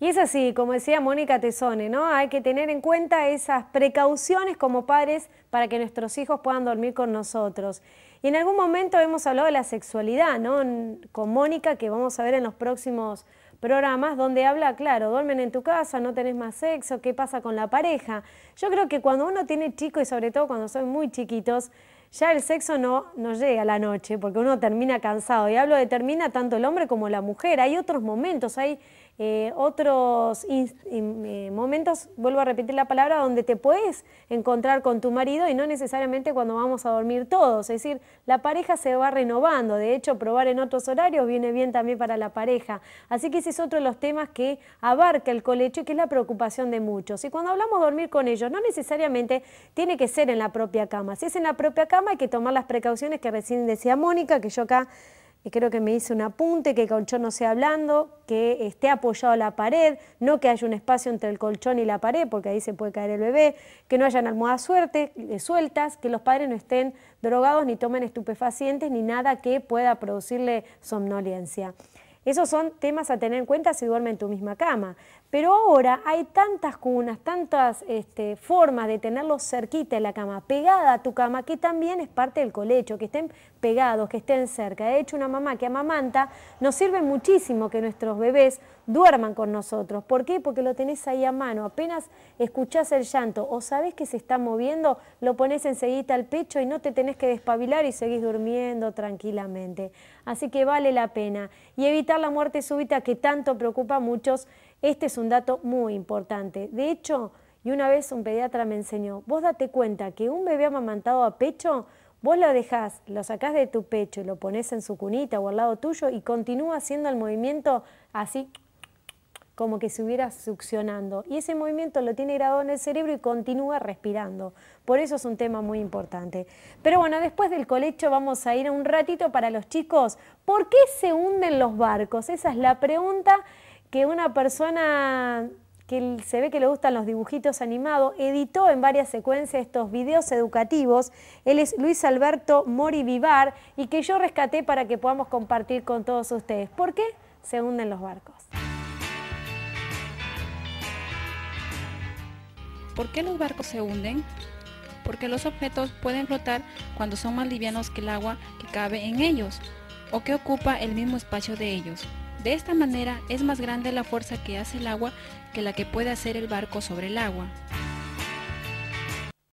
Y es así, como decía Mónica Tesone, ¿no? Hay que tener en cuenta esas precauciones como padres para que nuestros hijos puedan dormir con nosotros. Y en algún momento hemos hablado de la sexualidad, Con Mónica, que vamos a ver en los próximos programas, donde habla, claro, duermen en tu casa, no tenés más sexo, qué pasa con la pareja. Yo creo que cuando uno tiene chicos, y sobre todo cuando son muy chiquitos, ya el sexo no, llega a la noche porque uno termina cansado. Y hablo de termina tanto el hombre como la mujer. Hay otros momentos, hay eh, otros eh, momentos, vuelvo a repetir la palabra, donde te puedes encontrar con tu marido y no necesariamente cuando vamos a dormir todos. Es decir, la pareja se va renovando. De hecho, probar en otros horarios viene bien también para la pareja. Así que ese es otro de los temas que abarca el colecho y que es la preocupación de muchos. Y cuando hablamos de dormir con ellos, no necesariamente tiene que ser en la propia cama. Si es en la propia cama hay que tomar las precauciones que recién decía Mónica, que yo acá y creo que me hice un apunte, que el colchón no sea blando, que esté apoyado a la pared, no que haya un espacio entre el colchón y la pared, porque ahí se puede caer el bebé, que no hayan almohadas suerte, eh, sueltas, que los padres no estén drogados ni tomen estupefacientes ni nada que pueda producirle somnolencia. Esos son temas a tener en cuenta si duerme en tu misma cama. Pero ahora hay tantas cunas, tantas este, formas de tenerlos cerquita en la cama, pegada a tu cama, que también es parte del colecho, que estén pegados, que estén cerca. De hecho, una mamá que amamanta, nos sirve muchísimo que nuestros bebés duerman con nosotros. ¿Por qué? Porque lo tenés ahí a mano. Apenas escuchás el llanto o sabés que se está moviendo, lo pones enseguida al pecho y no te tenés que despabilar y seguís durmiendo tranquilamente. Así que vale la pena. Y evita la muerte súbita que tanto preocupa a muchos, este es un dato muy importante. De hecho, y una vez un pediatra me enseñó, vos date cuenta que un bebé amamantado a pecho, vos lo dejás, lo sacás de tu pecho y lo pones en su cunita o al lado tuyo y continúa haciendo el movimiento así como que se hubiera succionando. Y ese movimiento lo tiene grabado en el cerebro y continúa respirando. Por eso es un tema muy importante. Pero bueno, después del colecho vamos a ir un ratito para los chicos. ¿Por qué se hunden los barcos? Esa es la pregunta que una persona que se ve que le gustan los dibujitos animados, editó en varias secuencias estos videos educativos. Él es Luis Alberto Mori Vivar y que yo rescaté para que podamos compartir con todos ustedes. ¿Por qué se hunden los barcos? ¿Por qué los barcos se hunden? Porque los objetos pueden flotar cuando son más livianos que el agua que cabe en ellos o que ocupa el mismo espacio de ellos. De esta manera es más grande la fuerza que hace el agua que la que puede hacer el barco sobre el agua.